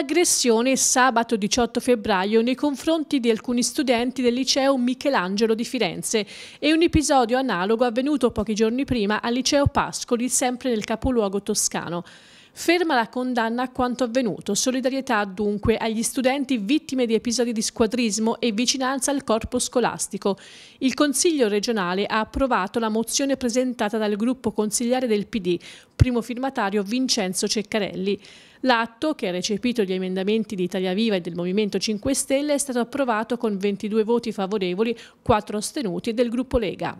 un'aggressione sabato 18 febbraio nei confronti di alcuni studenti del liceo Michelangelo di Firenze e un episodio analogo avvenuto pochi giorni prima al liceo Pascoli, sempre nel capoluogo toscano. Ferma la condanna a quanto avvenuto, solidarietà dunque agli studenti vittime di episodi di squadrismo e vicinanza al corpo scolastico. Il Consiglio regionale ha approvato la mozione presentata dal gruppo consigliare del PD, primo firmatario Vincenzo Ceccarelli. L'atto, che ha recepito gli emendamenti di Italia Viva e del Movimento 5 Stelle, è stato approvato con 22 voti favorevoli, 4 astenuti del gruppo Lega.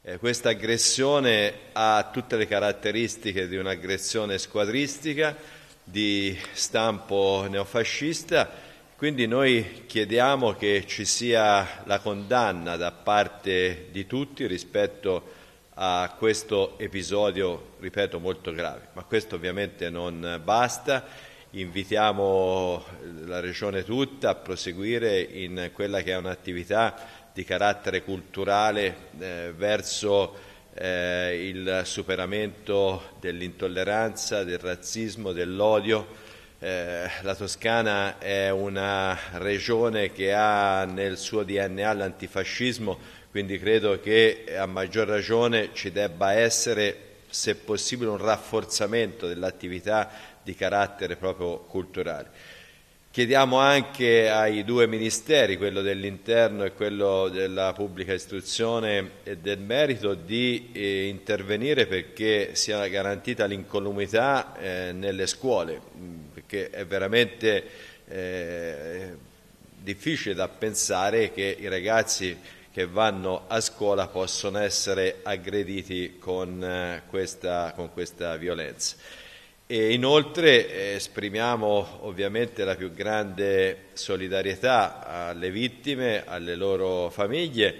Eh, questa aggressione ha tutte le caratteristiche di un'aggressione squadristica, di stampo neofascista, quindi noi chiediamo che ci sia la condanna da parte di tutti rispetto a questo episodio, ripeto, molto grave. Ma questo ovviamente non basta, invitiamo la Regione tutta a proseguire in quella che è un'attività di carattere culturale eh, verso eh, il superamento dell'intolleranza, del razzismo, dell'odio. Eh, la Toscana è una regione che ha nel suo DNA l'antifascismo, quindi credo che eh, a maggior ragione ci debba essere, se possibile, un rafforzamento dell'attività di carattere proprio culturale. Chiediamo anche ai due ministeri, quello dell'interno e quello della pubblica istruzione e del merito, di eh, intervenire perché sia garantita l'incolumità eh, nelle scuole, mm, perché è veramente eh, difficile da pensare che i ragazzi che vanno a scuola possono essere aggrediti con eh, questa, con questa violenza. E inoltre eh, esprimiamo ovviamente la più grande solidarietà alle vittime, alle loro famiglie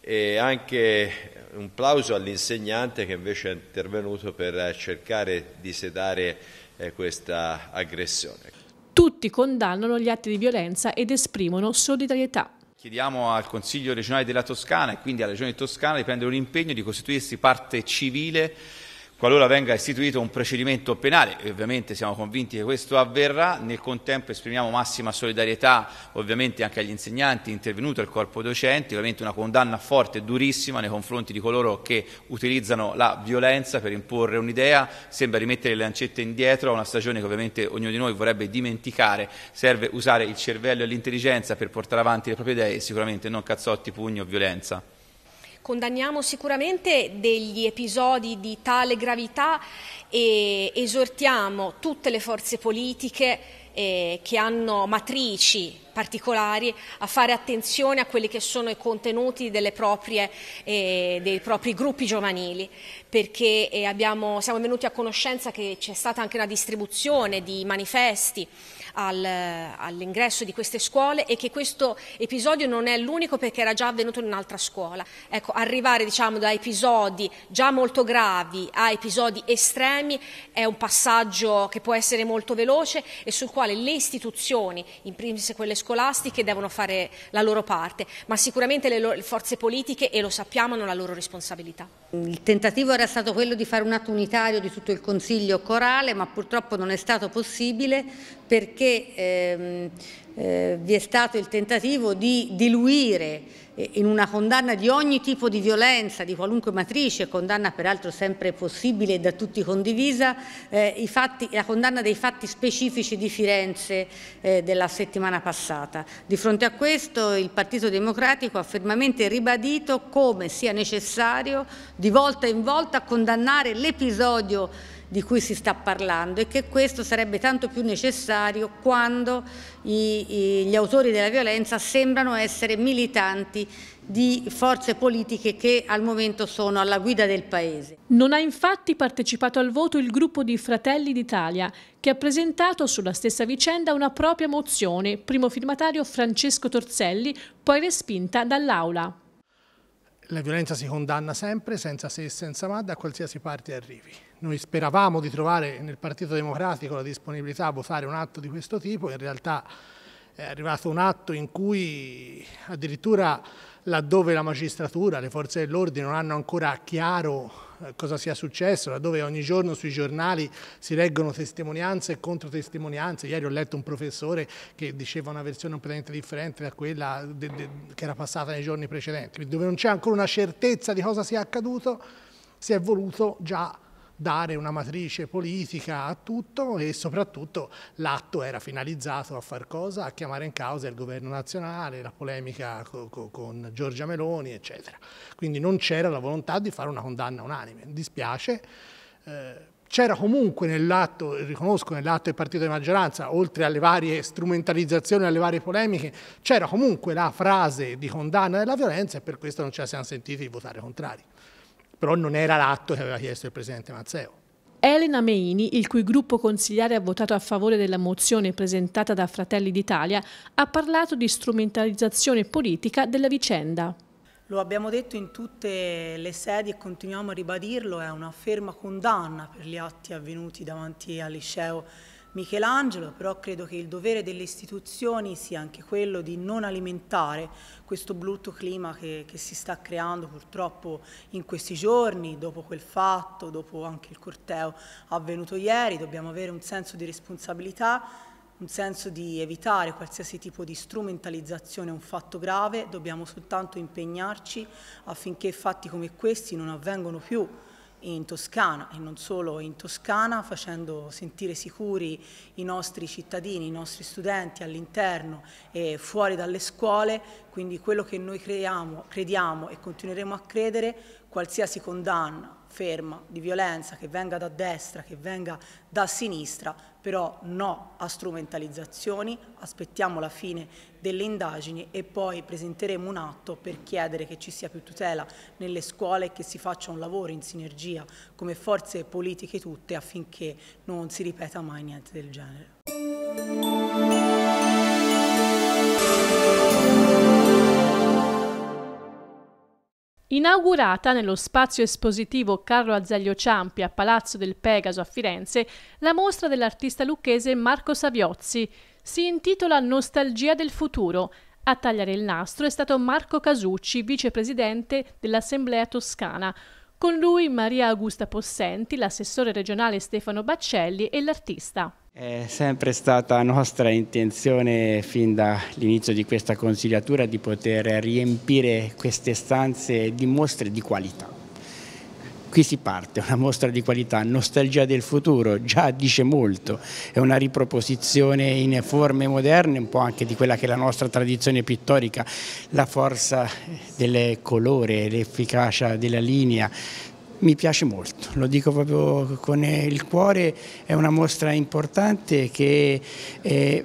e anche un plauso all'insegnante che invece è intervenuto per cercare di sedare eh, questa aggressione. Tutti condannano gli atti di violenza ed esprimono solidarietà. Chiediamo al Consiglio regionale della Toscana e quindi alla Regione Toscana di prendere un impegno di costituirsi parte civile qualora venga istituito un procedimento penale, e ovviamente siamo convinti che questo avverrà, nel contempo esprimiamo massima solidarietà ovviamente anche agli insegnanti intervenuti, al corpo docente, ovviamente una condanna forte e durissima nei confronti di coloro che utilizzano la violenza per imporre un'idea, sembra rimettere le lancette indietro a una stagione che ovviamente ognuno di noi vorrebbe dimenticare, serve usare il cervello e l'intelligenza per portare avanti le proprie idee e sicuramente non cazzotti, pugni o violenza. Condanniamo sicuramente degli episodi di tale gravità e esortiamo tutte le forze politiche eh, che hanno matrici particolari a fare attenzione a quelli che sono i contenuti proprie, eh, dei propri gruppi giovanili, perché eh, abbiamo, siamo venuti a conoscenza che c'è stata anche una distribuzione di manifesti al, all'ingresso di queste scuole e che questo episodio non è l'unico perché era già avvenuto in un'altra scuola. Ecco, arrivare diciamo, da episodi già molto gravi a episodi estremi è un passaggio che può essere molto veloce e sul quale quale le istituzioni, in primis quelle scolastiche, devono fare la loro parte, ma sicuramente le, loro, le forze politiche, e lo sappiamo, hanno la loro responsabilità. Il tentativo era stato quello di fare un atto unitario di tutto il Consiglio corale, ma purtroppo non è stato possibile perché... Ehm, eh, vi è stato il tentativo di diluire eh, in una condanna di ogni tipo di violenza, di qualunque matrice, condanna peraltro sempre possibile e da tutti condivisa, eh, fatti, la condanna dei fatti specifici di Firenze eh, della settimana passata. Di fronte a questo il Partito Democratico ha fermamente ribadito come sia necessario di volta in volta condannare l'episodio di cui si sta parlando e che questo sarebbe tanto più necessario quando i, i, gli autori della violenza sembrano essere militanti di forze politiche che al momento sono alla guida del Paese. Non ha infatti partecipato al voto il gruppo di Fratelli d'Italia, che ha presentato sulla stessa vicenda una propria mozione, primo firmatario Francesco Torzelli, poi respinta dall'Aula. La violenza si condanna sempre, senza se e senza ma, da qualsiasi parte arrivi. Noi speravamo di trovare nel Partito Democratico la disponibilità a votare un atto di questo tipo, in realtà è arrivato un atto in cui addirittura laddove la magistratura, le forze dell'ordine non hanno ancora chiaro eh, cosa sia successo, laddove ogni giorno sui giornali si leggono testimonianze e controtestimonianze. Ieri ho letto un professore che diceva una versione completamente differente da quella de, de, che era passata nei giorni precedenti, dove non c'è ancora una certezza di cosa sia accaduto, si è voluto già dare una matrice politica a tutto e soprattutto l'atto era finalizzato a far cosa? A chiamare in causa il governo nazionale, la polemica co co con Giorgia Meloni, eccetera. Quindi non c'era la volontà di fare una condanna unanime. Dispiace. Eh, c'era comunque nell'atto, riconosco nell'atto del partito di maggioranza, oltre alle varie strumentalizzazioni, alle varie polemiche, c'era comunque la frase di condanna della violenza e per questo non ci siamo sentiti di votare contrari però non era l'atto che aveva chiesto il Presidente Mazzeo. Elena Meini, il cui gruppo consigliare ha votato a favore della mozione presentata da Fratelli d'Italia, ha parlato di strumentalizzazione politica della vicenda. Lo abbiamo detto in tutte le sedi e continuiamo a ribadirlo, è una ferma condanna per gli atti avvenuti davanti al liceo Michelangelo, però credo che il dovere delle istituzioni sia anche quello di non alimentare questo brutto clima che, che si sta creando purtroppo in questi giorni, dopo quel fatto, dopo anche il corteo avvenuto ieri, dobbiamo avere un senso di responsabilità un senso di evitare qualsiasi tipo di strumentalizzazione è un fatto grave, dobbiamo soltanto impegnarci affinché fatti come questi non avvengano più in Toscana e non solo in Toscana, facendo sentire sicuri i nostri cittadini, i nostri studenti all'interno e fuori dalle scuole, quindi quello che noi creiamo, crediamo e continueremo a credere qualsiasi condanna ferma di violenza che venga da destra, che venga da sinistra, però no a strumentalizzazioni, aspettiamo la fine delle indagini e poi presenteremo un atto per chiedere che ci sia più tutela nelle scuole e che si faccia un lavoro in sinergia come forze politiche tutte affinché non si ripeta mai niente del genere. Inaugurata nello spazio espositivo Carlo Azzaglio Ciampi a Palazzo del Pegaso a Firenze, la mostra dell'artista lucchese Marco Saviozzi si intitola Nostalgia del futuro. A tagliare il nastro è stato Marco Casucci, vicepresidente dell'Assemblea Toscana. Con lui Maria Augusta Possenti, l'assessore regionale Stefano Baccelli e l'artista. È sempre stata nostra intenzione fin dall'inizio di questa consigliatura di poter riempire queste stanze di mostre di qualità. Qui si parte, una mostra di qualità, nostalgia del futuro, già dice molto, è una riproposizione in forme moderne, un po' anche di quella che è la nostra tradizione pittorica, la forza del colore, l'efficacia della linea, mi piace molto, lo dico proprio con il cuore, è una mostra importante che... Eh,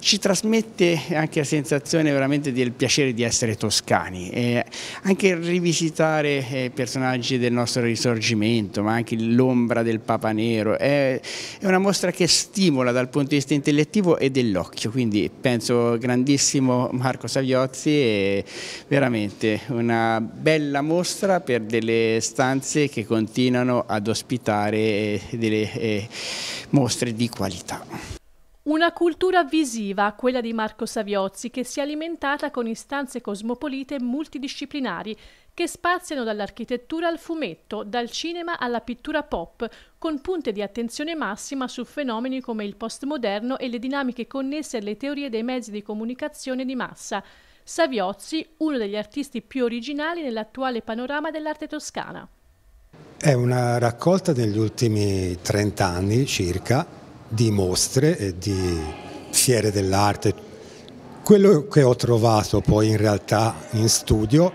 ci trasmette anche la sensazione veramente del piacere di essere toscani, e eh, anche rivisitare eh, personaggi del nostro risorgimento, ma anche l'ombra del Papa Nero, è, una mostra che stimola dal punto di vista intellettivo e dell'occhio, quindi penso grandissimo Marco Saviozzi, è veramente una bella mostra per delle stanze che continuano ad ospitare eh, delle mostre di qualità. Una cultura visiva, quella di Marco Saviozzi, che si è alimentata con istanze cosmopolite e multidisciplinari, che spaziano dall'architettura al fumetto, dal cinema alla pittura pop, con punte di attenzione massima su fenomeni come il postmoderno e le dinamiche connesse alle teorie dei mezzi di comunicazione di massa. Saviozzi, uno degli artisti più originali nell'attuale panorama dell'arte toscana. È una raccolta degli ultimi 30 anni circa di mostre e di fiere dell'arte. Quello che ho trovato poi in realtà in studio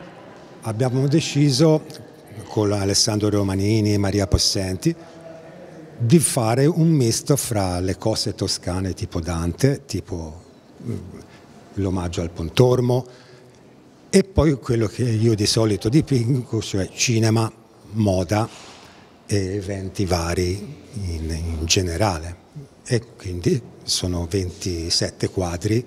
abbiamo deciso con Alessandro Romanini e Maria Possenti di fare un misto fra le cose toscane tipo Dante, tipo mm, l'omaggio al Pontormo e poi quello che io di solito dipingo, cioè cinema, moda e eventi vari in, in generale e quindi sono 27 quadri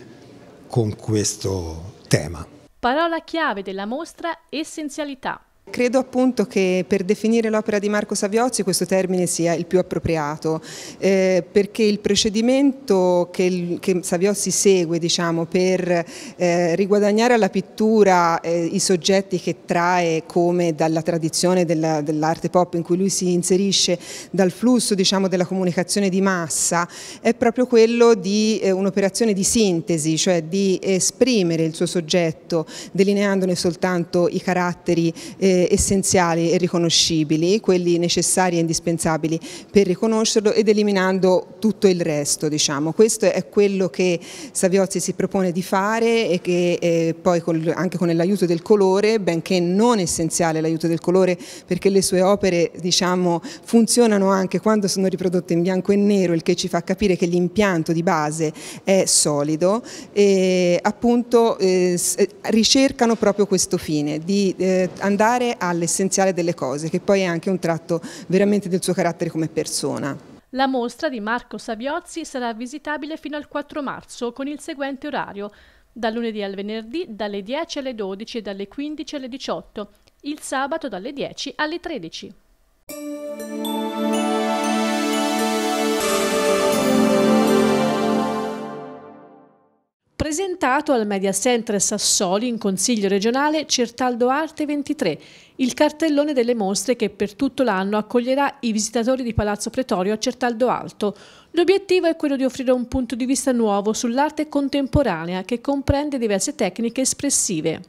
con questo tema. Parola chiave della mostra essenzialità credo appunto che per definire l'opera di Marco Saviozzi questo termine sia il più appropriato, eh, perché il procedimento che, che Saviozzi segue diciamo, per eh, riguadagnare alla pittura eh, i soggetti che trae come dalla tradizione dell'arte dell pop in cui lui si inserisce, dal flusso diciamo, della comunicazione di massa, è proprio quello di eh, un'operazione di sintesi, cioè di esprimere il suo soggetto, delineandone soltanto i caratteri eh, eh, essenziali e riconoscibili, quelli necessari e indispensabili per riconoscerlo ed eliminando tutto il resto. Diciamo. Questo è quello che Saviozzi si propone di fare e che eh, poi col, anche con l'aiuto del colore, benché non essenziale l'aiuto del colore perché le sue opere diciamo, funzionano anche quando sono riprodotte in bianco e nero, il che ci fa capire che l'impianto di base è solido, e appunto eh, eh ricercano proprio questo fine, di eh, andare all'essenziale delle cose, che poi è anche un tratto veramente del suo carattere come persona. La mostra di Marco Saviozzi sarà visitabile fino al 4 marzo con il seguente orario, dal lunedì al venerdì dalle 10 alle 12 e dalle 15 alle 18, il sabato dalle 10 alle 13. presentato al Media Center Sassoli in Consiglio regionale Certaldo Arte 23, il cartellone delle mostre che per tutto l'anno accoglierà i visitatori di Palazzo Pretorio a Certaldo Alto. L'obiettivo è quello di offrire un punto di vista nuovo sull'arte contemporanea che comprende diverse tecniche espressive.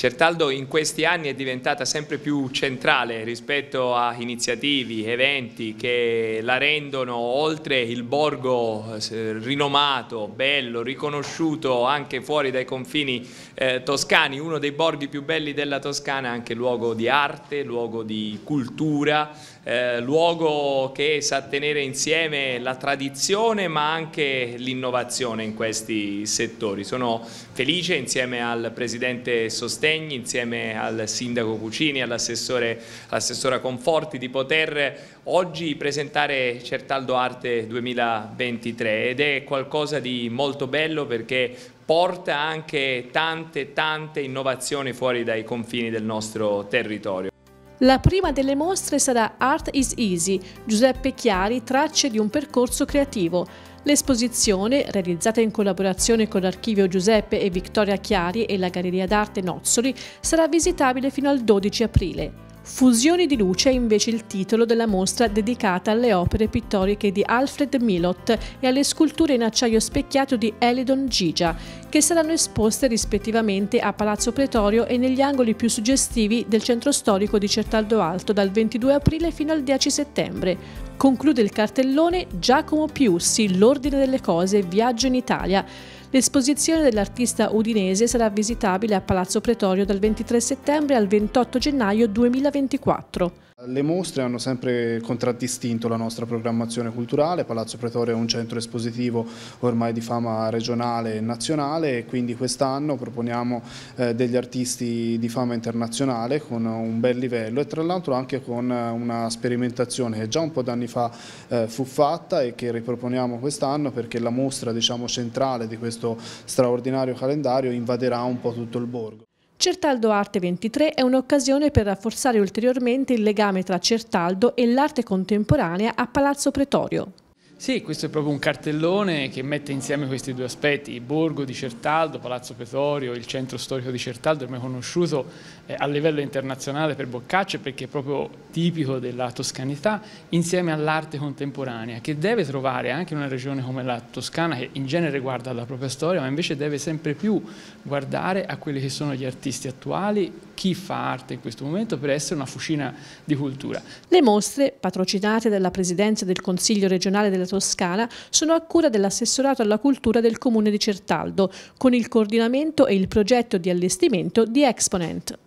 Certaldo in questi anni è diventata sempre più centrale rispetto a iniziativi, eventi che la rendono oltre il borgo eh, rinomato, bello, riconosciuto anche fuori dai confini eh, toscani, uno dei borghi più belli della Toscana, anche luogo di arte, luogo di cultura, eh, luogo che sa tenere insieme la tradizione ma anche l'innovazione in questi settori. Sono felice insieme al Presidente Sostegno Segni insieme al sindaco Cucini, all'assessora all Conforti di poter oggi presentare Certaldo Arte 2023 ed è qualcosa di molto bello perché porta anche tante tante innovazioni fuori dai confini del nostro territorio. La prima delle mostre sarà Art is Easy, Giuseppe Chiari, tracce di un percorso creativo. L'esposizione, realizzata in collaborazione con l'Archivio Giuseppe e Vittoria Chiari e la Galleria d'Arte Nozzoli, sarà visitabile fino al 12 aprile. Fusioni di luce è invece il titolo della mostra dedicata alle opere pittoriche di Alfred Milot e alle sculture in acciaio specchiato di Elidon Gigia, che saranno esposte rispettivamente a Palazzo Pretorio e negli angoli più suggestivi del centro storico di Certaldo Alto dal 22 aprile fino al 10 settembre. Conclude il cartellone Giacomo Piussi, L'ordine delle cose, viaggio in Italia L'esposizione dell'artista udinese sarà visitabile a Palazzo Pretorio dal 23 settembre al 28 gennaio 2024. Le mostre hanno sempre contraddistinto la nostra programmazione culturale, Palazzo Pretorio è un centro espositivo ormai di fama regionale e nazionale e quindi quest'anno proponiamo eh, degli artisti di fama internazionale con un bel livello e tra l'altro anche con eh, una sperimentazione che già un po' d'anni fa eh, fu fatta e che riproponiamo quest'anno perché la mostra diciamo, centrale di questo straordinario calendario invaderà un po' tutto il borgo. Certaldo Arte 23 è un'occasione per rafforzare ulteriormente il legame tra Certaldo e l'arte contemporanea a Palazzo Pretorio. Sì, questo è proprio un cartellone che mette insieme questi due aspetti, il borgo di Certaldo, Palazzo Petorio, il centro storico di Certaldo, ormai conosciuto eh, a livello internazionale per Boccaccio perché è proprio tipico della toscanità, insieme all'arte contemporanea che deve trovare anche in una regione come la Toscana che in genere guarda alla propria storia ma invece deve sempre più guardare a quelli che sono gli artisti attuali chi fa arte in questo momento per essere una fucina di cultura. Le mostre, patrocinate dalla Presidenza del Consiglio regionale della Toscana, sono a cura dell'assessorato alla cultura del Comune di Certaldo, con il coordinamento e il progetto di allestimento di Exponent.